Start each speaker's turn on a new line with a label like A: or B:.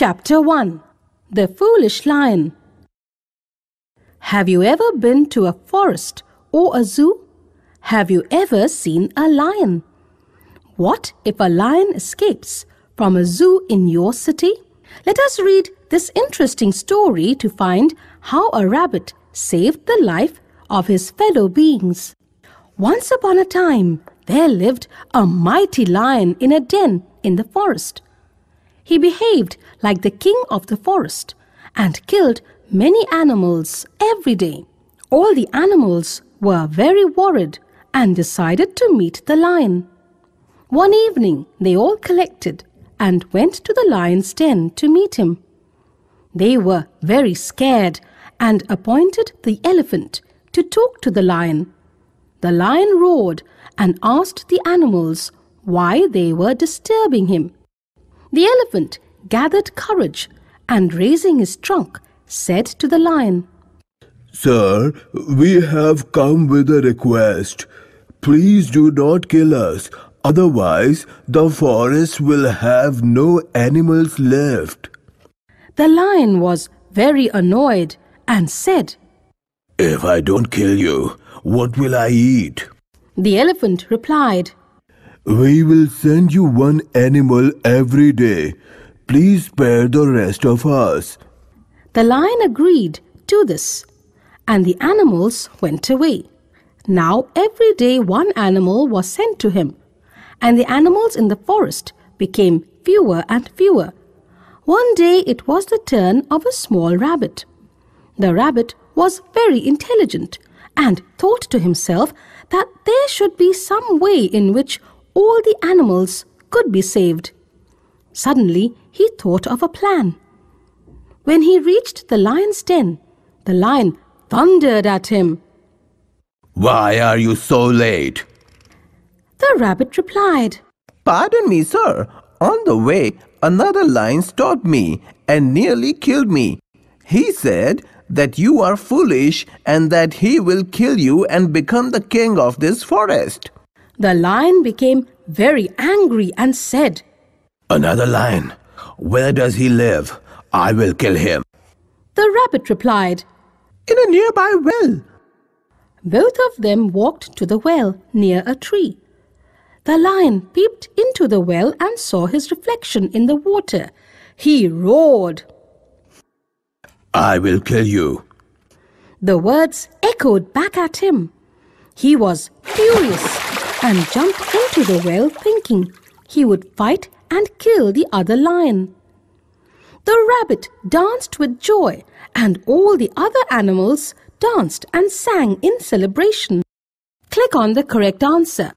A: Chapter 1 The Foolish Lion Have you ever been to a forest or a zoo? Have you ever seen a lion? What if a lion escapes from a zoo in your city? Let us read this interesting story to find how a rabbit saved the life of his fellow beings. Once upon a time, there lived a mighty lion in a den in the forest he behaved like the king of the forest and killed many animals every day. All the animals were very worried and decided to meet the lion. One evening, they all collected and went to the lion's den to meet him. They were very scared and appointed the elephant to talk to the lion. The lion roared and asked the animals why they were disturbing him. The elephant gathered courage and raising his trunk said to the lion,
B: Sir, we have come with a request. Please do not kill us, otherwise, the forest will have no animals left.
A: The lion was very annoyed and said,
B: If I don't kill you, what will I eat?
A: The elephant replied,
B: we will send you one animal every day. Please spare the rest of us.
A: The lion agreed to this, and the animals went away. Now every day one animal was sent to him, and the animals in the forest became fewer and fewer. One day it was the turn of a small rabbit. The rabbit was very intelligent and thought to himself that there should be some way in which all the animals could be saved. Suddenly, he thought of a plan. When he reached the lion's den, the lion thundered at him.
B: Why are you so late?
A: The rabbit replied. Pardon me, sir. On the way,
B: another lion stopped me and nearly killed me. He said that you are foolish and that he will kill you and become the king of this forest.
A: The lion became very angry and said,
B: Another lion? Where does he live? I will kill him.
A: The rabbit replied, In a nearby well. Both of them walked to the well near a tree. The lion peeped into the well and saw his reflection in the water. He roared,
B: I will kill you.
A: The words echoed back at him. He was furious and jumped into the well thinking he would fight and kill the other lion. The rabbit danced with joy and all the other animals danced and sang in celebration. Click on the correct answer.